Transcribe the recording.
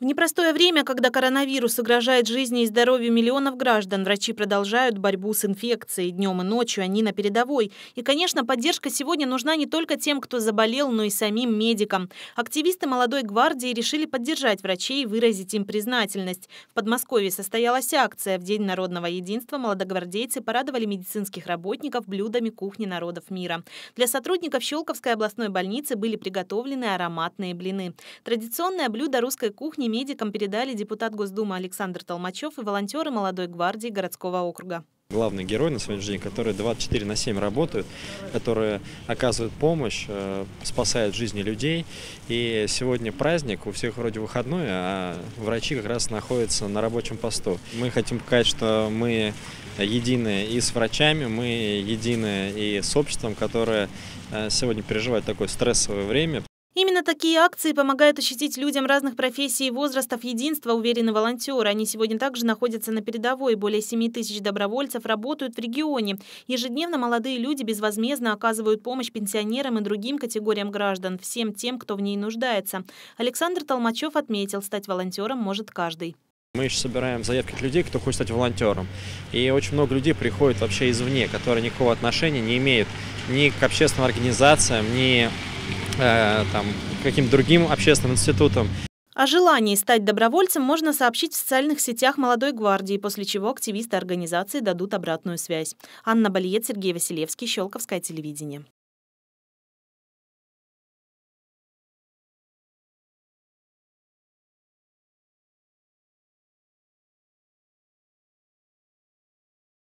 В непростое время, когда коронавирус угрожает жизни и здоровью миллионов граждан, врачи продолжают борьбу с инфекцией. Днем и ночью они на передовой. И, конечно, поддержка сегодня нужна не только тем, кто заболел, но и самим медикам. Активисты молодой гвардии решили поддержать врачей и выразить им признательность. В Подмосковье состоялась акция. В День народного единства молодогвардейцы порадовали медицинских работников блюдами кухни народов мира. Для сотрудников Щелковской областной больницы были приготовлены ароматные блины. Традиционное блюдо русской кухни Сообщение медикам передали депутат Госдумы Александр Толмачев и волонтеры молодой гвардии городского округа главный герой на сегодняшний день, которые 24 на 7 работают, которые оказывают помощь, э, спасают жизни людей. И сегодня праздник, у всех вроде выходной, а врачи как раз находятся на рабочем посту. Мы хотим показать, что мы едины и с врачами, мы едины и с обществом, которое э, сегодня переживает такое стрессовое время. Именно такие акции помогают ощутить людям разных профессий и возрастов единства, уверены волонтеры. Они сегодня также находятся на передовой. Более 7 тысяч добровольцев работают в регионе. Ежедневно молодые люди безвозмездно оказывают помощь пенсионерам и другим категориям граждан, всем тем, кто в ней нуждается. Александр Толмачев отметил, стать волонтером может каждый. Мы еще собираем заявки от людей, кто хочет стать волонтером. И очень много людей приходит вообще извне, которые никакого отношения не имеют ни к общественным организациям, ни Э, там, каким-то другим общественным институтам. О желании стать добровольцем можно сообщить в социальных сетях молодой гвардии, после чего активисты организации дадут обратную связь. Анна Бальет, Сергей Василевский, Щелковское телевидение.